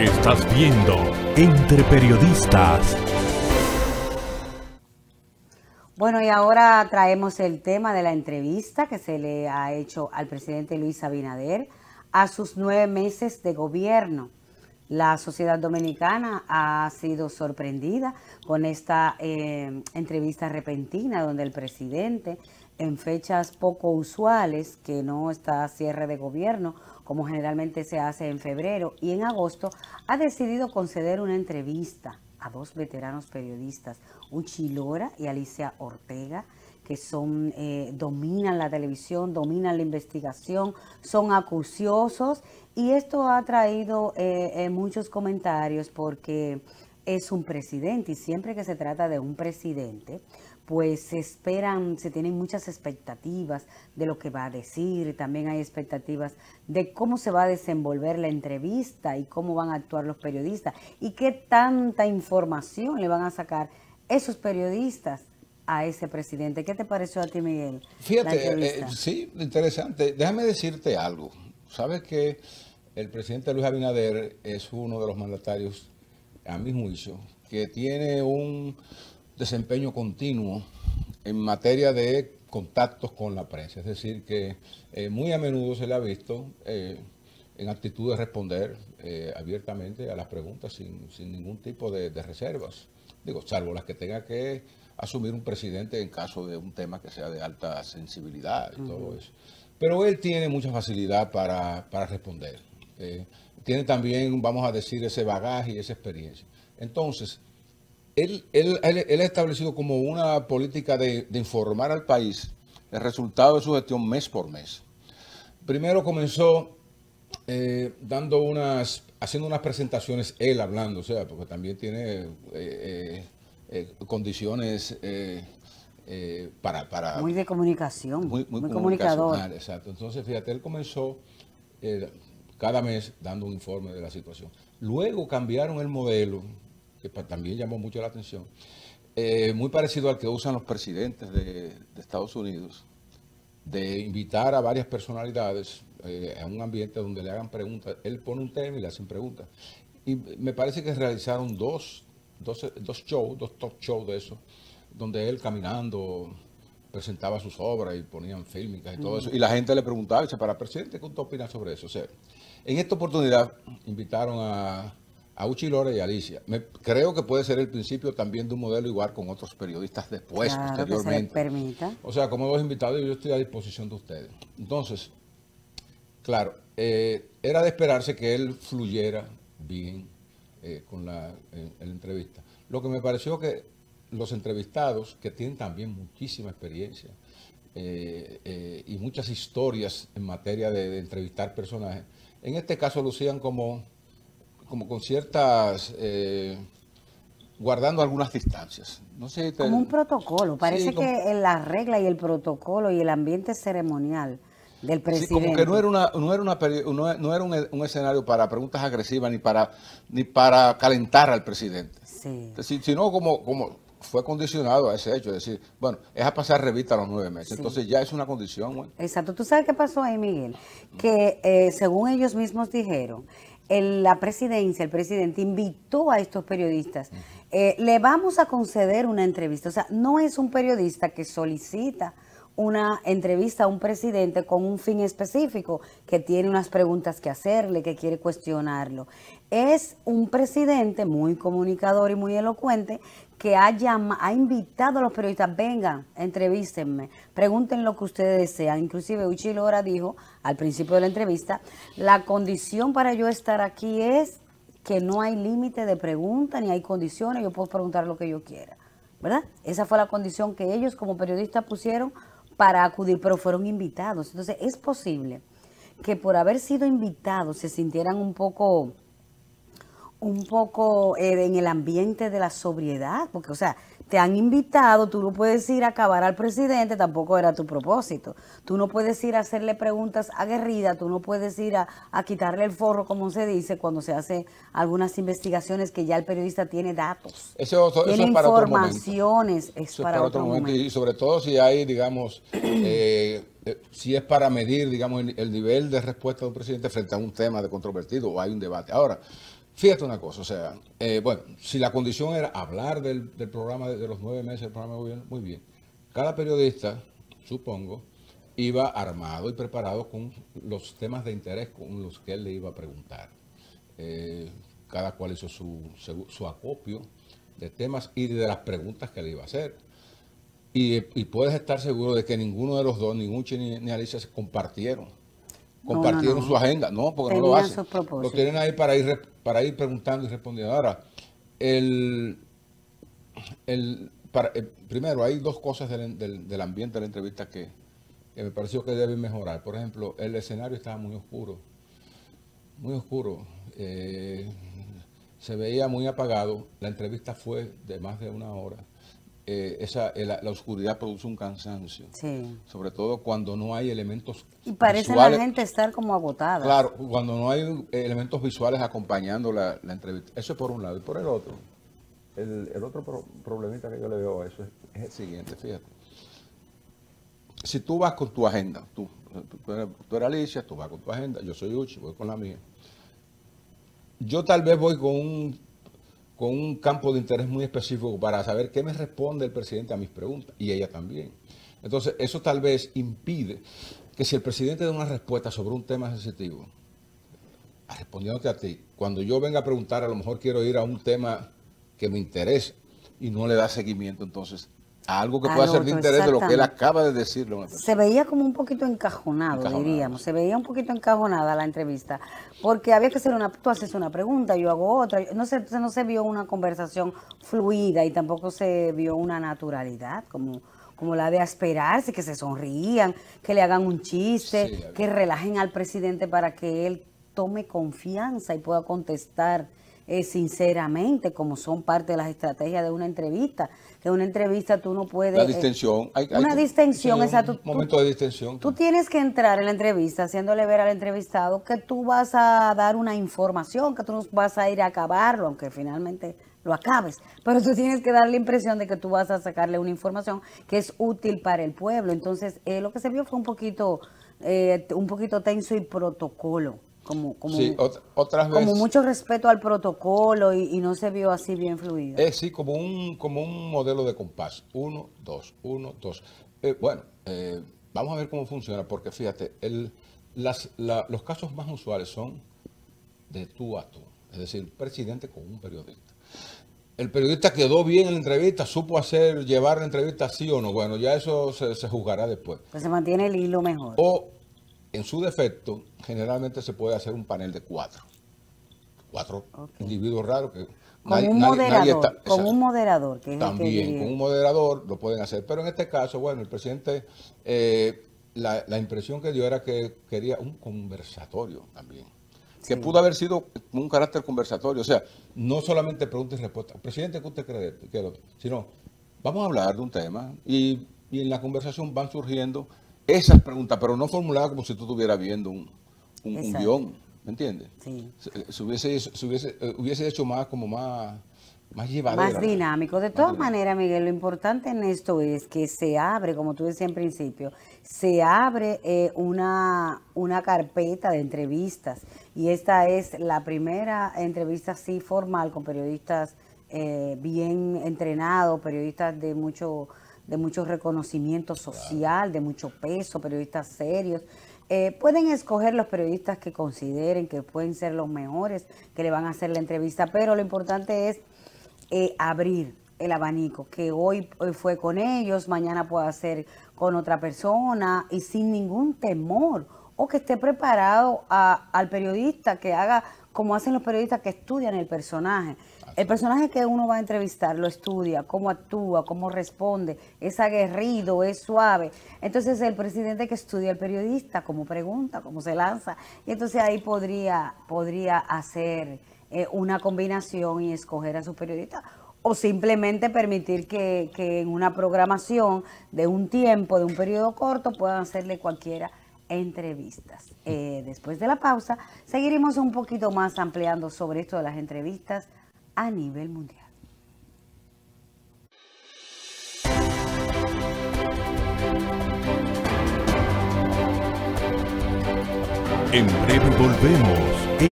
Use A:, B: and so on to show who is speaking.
A: Estás viendo Entre Periodistas.
B: Bueno, y ahora traemos el tema de la entrevista que se le ha hecho al presidente Luis Abinader a sus nueve meses de gobierno. La sociedad dominicana ha sido sorprendida con esta eh, entrevista repentina donde el presidente, en fechas poco usuales, que no está a cierre de gobierno, como generalmente se hace en febrero y en agosto, ha decidido conceder una entrevista a dos veteranos periodistas, Uchi y Alicia Ortega, que son, eh, dominan la televisión, dominan la investigación, son acuciosos y esto ha traído eh, eh, muchos comentarios porque es un presidente y siempre que se trata de un presidente, pues se esperan, se tienen muchas expectativas de lo que va a decir, también hay expectativas de cómo se va a desenvolver la entrevista y cómo van a actuar los periodistas y qué tanta información le van a sacar esos periodistas a ese presidente. ¿Qué te pareció a ti, Miguel? Fíjate, eh, eh,
A: sí, interesante. Déjame decirte algo. Sabes que el presidente Luis Abinader es uno de los mandatarios, a mi juicio, que tiene un, desempeño continuo en materia de contactos con la prensa. Es decir, que eh, muy a menudo se le ha visto eh, en actitud de responder eh, abiertamente a las preguntas sin, ningún tipo de, reservas. Digo, salvo las que tenga que asumir un presidente en caso de un tema que sea de alta sensibilidad y todo eso. Pero él tiene mucha facilidad para, para responder. tiene también, vamos a decir, ese bagaje y esa experiencia. Entonces, él, ha establecido como una política de, informar al país el resultado de su gestión mes por mes. Primero comenzó eh, dando unas, haciendo unas presentaciones él hablando, o sea, porque también tiene eh, eh, condiciones para, Muy de comunicación, muy, muy comunicador. Exacto, entonces fíjate, él comenzó cada mes dando un informe de la situación. Luego cambiaron el modelo que también llamó mucho la atención, eh, muy parecido al que usan los presidentes de, Estados Unidos, de invitar a varias personalidades eh, a un ambiente donde le hagan preguntas. Él pone un tema y le hacen preguntas. Y me parece que realizaron dos, shows, dos talk shows de eso, donde él caminando presentaba sus obras y ponían fílmicas y todo eso. Mm. Y la gente le preguntaba, dice, para presidente, ¿qué opina sobre eso? O sea, en esta oportunidad invitaron a a Uchi Lore y Alicia. creo que puede ser el principio también de un modelo igual con otros periodistas después, posteriormente. se permita. O sea, como dos invitados, yo estoy a disposición de ustedes. Entonces, claro, eh, era de esperarse que él fluyera bien eh, con la, entrevista. Lo que me pareció que los entrevistados, que tienen también muchísima experiencia eh, y muchas historias en materia de entrevistar personajes, en este caso lucían como como con ciertas... Eh, guardando algunas distancias. Como un
B: protocolo, parece que en la regla y el protocolo y el ambiente ceremonial del presidente. como que no era,
A: no era, un, escenario para preguntas agresivas ni para, ni para calentar al presidente. Sí. sino como, como fue condicionado a ese hecho, es decir, bueno, es a pasar revista a los nueve meses, entonces ya es una condición.
B: Exacto, tú sabes qué pasó ahí, Miguel, mm. que eh, según ellos mismos dijeron, la presidencia, el presidente invitó a estos periodistas. Eh, le vamos a conceder una entrevista. O sea, no es un periodista que solicita una entrevista a un presidente con un fin específico, que tiene unas preguntas que hacerle, que quiere cuestionarlo. Es un presidente muy comunicador y muy elocuente que ha, ha invitado a los periodistas, vengan, entrevístenme, pregunten lo que ustedes desean. Inclusive Uchi Lora dijo al principio de la entrevista, la condición para yo estar aquí es que no hay límite de pregunta, ni hay condiciones, yo puedo preguntar lo que yo quiera. ¿Verdad? Esa fue la condición que ellos como periodistas pusieron para acudir, pero fueron invitados. Entonces es posible que por haber sido invitados se sintieran un poco un poco eh, en el ambiente de la sobriedad, porque, o sea, te han invitado, tú no puedes ir a acabar al presidente, tampoco era tu propósito. Tú no puedes ir a hacerle preguntas aguerridas, tú no puedes ir a, quitarle el forro, como se dice, cuando se hace algunas investigaciones que ya el periodista tiene datos. informaciones,
A: es, para otro, momento. Y sobre todo si hay, digamos, eh, eh, si es para medir, digamos, el nivel de respuesta de un presidente frente a un tema de controvertido o hay un debate. Ahora, Fíjate una cosa, o sea, eh, bueno, si la condición era hablar del, programa de, los nueve meses del programa de gobierno, muy bien. Cada periodista, supongo, iba armado y preparado con los temas de interés con los que él le iba a preguntar. Eh, cada cual hizo su, acopio de temas y de las preguntas que le iba a hacer. Y, puedes estar seguro de que ninguno de los dos, ni Uche ni Alicia, se compartieron compartieron su agenda, no, porque no lo hacen. Lo tienen ahí para ir, para ir preguntando y respondiendo. Ahora, el, eh, primero, hay dos cosas del, ambiente de la entrevista que, me pareció que deben mejorar. Por ejemplo, el escenario estaba muy oscuro, muy oscuro. Eh, se veía muy apagado. La entrevista fue de más de una hora. Eh, esa, la, oscuridad produce un cansancio. Sobre todo cuando no hay elementos Y parece la gente
B: estar como agotada. Claro,
A: cuando no hay elementos visuales acompañando la, entrevista. Eso es por un lado. Y por el otro, el, otro problemita que yo le veo a eso es, el siguiente, fíjate. Si tú vas con tu agenda, tú, tú eres Alicia, tú vas con tu agenda, yo soy Uchi, voy con la mía. Yo tal vez voy con un con un campo de interés muy específico para saber qué me responde el presidente a mis preguntas y ella también. Entonces, eso tal vez impide que si el presidente da una respuesta sobre un tema sensitivo, respondiéndote a ti, cuando yo venga a preguntar, a lo mejor quiero ir a un tema que me interesa y no le da seguimiento, entonces algo que ah, pueda ser de interés de lo que él acaba de decirlo. Se
B: veía como un poquito encajonado, diríamos, se veía un poquito encajonada la entrevista, porque había que hacer una, tú haces una pregunta, yo hago otra, no se, no se vio una conversación fluida y tampoco se vio una naturalidad como, como la de esperarse, que se sonrían, que le hagan un chiste, que relajen al presidente para que él tome confianza y pueda contestar eh, sinceramente, como son parte de las estrategias de una entrevista. Que una entrevista tú no puedes... La eh, distensión. hay, una distensión, exacto. Un momento
A: de distensión.
B: Tú tienes que entrar en la entrevista haciéndole ver al entrevistado que tú vas a dar una información, que tú no vas a ir a acabarlo, aunque finalmente lo acabes. Pero tú tienes que dar la impresión de que tú vas a sacarle una información que es útil para el pueblo. Entonces, eh, lo que se vio fue un poquito, un poquito tenso y protocolo como, sí, mucho respeto al protocolo y, no se vio así bien fluido.
A: Eh, sí, como un, como un modelo de compás. Uno, dos, uno, dos. Eh, bueno, eh, vamos a ver cómo funciona, porque fíjate, el, los casos más usuales son de tú a tú, es decir, presidente con un periodista. El periodista quedó bien en la entrevista, supo hacer, llevar la entrevista sí o no. Bueno, ya eso se, se juzgará después. Pues se mantiene el hilo mejor. O en su defecto, generalmente se puede hacer un panel de cuatro. Cuatro individuos raros que... Con, un, moderador, con un
B: moderador. También, con un
A: moderador lo pueden hacer. Pero en este caso, bueno, el presidente, eh, la, impresión que dio era que quería un conversatorio también. Que pudo haber sido un carácter conversatorio. O sea, no solamente preguntas y respuestas. Presidente, ¿qué usted cree? sino, vamos a hablar de un tema y en la conversación van surgiendo esas preguntas, pero no formuladas como si tú estuvieras viendo un, un, guión, ¿me entiendes? Sí. Se, eh, hubiese, eh, hubiese, hecho más como más más Más
B: dinámico. De todas maneras, Miguel, lo importante en esto es que se abre, como tú decías en principio, se abre eh, una, una carpeta de entrevistas y esta es la primera entrevista así formal con periodistas bien entrenados, periodistas de mucho de mucho reconocimiento social, de mucho peso, periodistas serios. Eh, pueden escoger los periodistas que consideren que pueden ser los mejores, que le van a hacer la entrevista, pero lo importante es eh, abrir el abanico, que hoy, fue con ellos, mañana pueda ser con otra persona y sin ningún temor, o que esté preparado al periodista que haga como hacen los periodistas que estudian el personaje. El personaje que uno va a entrevistar lo estudia, cómo actúa, cómo responde, es aguerrido, es suave. Entonces el presidente que estudia el periodista, cómo pregunta, cómo se lanza. Y entonces ahí podría, podría hacer eh, una combinación y escoger a su periodista. O simplemente permitir que, que en una programación de un tiempo, de un periodo corto, puedan hacerle cualquiera entrevistas. Eh, después de la pausa, seguiremos un poquito más ampliando sobre esto de las entrevistas a nivel mundial.
A: En breve volvemos.